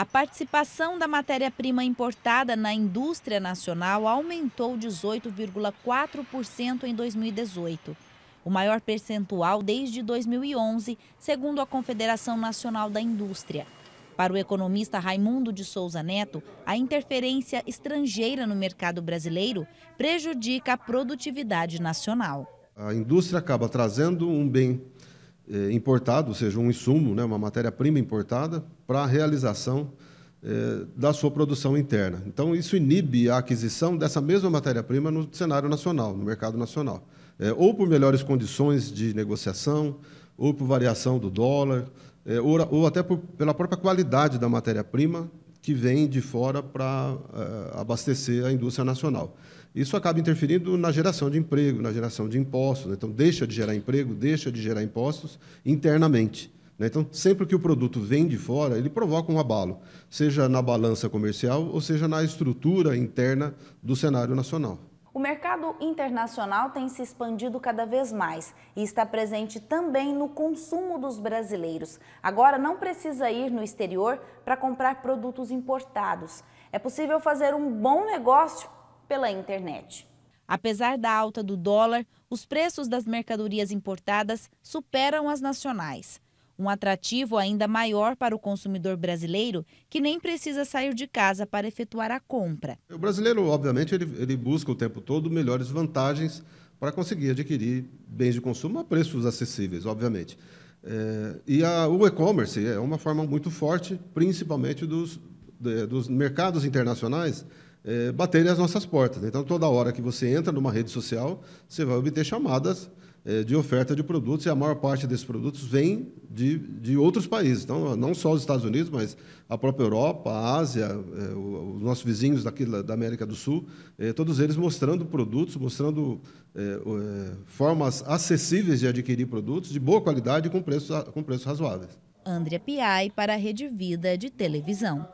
A participação da matéria-prima importada na indústria nacional aumentou 18,4% em 2018, o maior percentual desde 2011, segundo a Confederação Nacional da Indústria. Para o economista Raimundo de Souza Neto, a interferência estrangeira no mercado brasileiro prejudica a produtividade nacional. A indústria acaba trazendo um bem eh, importado, ou seja, um insumo, né, uma matéria-prima importada, para a realização eh, da sua produção interna. Então, isso inibe a aquisição dessa mesma matéria-prima no cenário nacional, no mercado nacional. Eh, ou por melhores condições de negociação, ou por variação do dólar, eh, ou, ou, até por, pela própria qualidade da matéria-prima que vêm de fora para uh, eh, abastecer a indústria nacional. Isso acaba interferindo na geração de emprego, na geração de impostos. Né? Então, deixa de gerar emprego, deixa de gerar impostos internamente. Né? Então, sempre que o produto vem de fora, ele provoca um abalo, seja na balança comercial ou seja na estrutura interna do cenário nacional. O mercado internacional tem se expandido cada vez mais e está presente também no consumo dos brasileiros. Agora não precisa ir no exterior para comprar produtos importados. É possível fazer um bom negócio pela internet. Apesar da alta do dólar, os preços das mercadorias importadas superam as nacionais um atrativo ainda maior para o consumidor brasileiro, que nem precisa sair de casa para efetuar a compra. O brasileiro, obviamente, ele, ele busca o tempo todo melhores vantagens para conseguir adquirir bens de consumo a preços acessíveis, obviamente. É, e a, o e-commerce é uma forma muito forte, principalmente dos, de, dos mercados internacionais, é, baterem as nossas portas. Então, toda hora que você entra numa rede social, você vai obter chamadas é, de oferta de produtos, e a maior parte desses produtos vem de, de outros países. Então, não só os Estados Unidos, mas a própria Europa, a Ásia, é, os nossos vizinhos daqui da América do Sul, é, todos eles mostrando produtos, mostrando formas acessíveis de adquirir produtos de boa qualidade e com preços, com preços razoáveis. Andrea Piai para a Rede Vida de Televisão.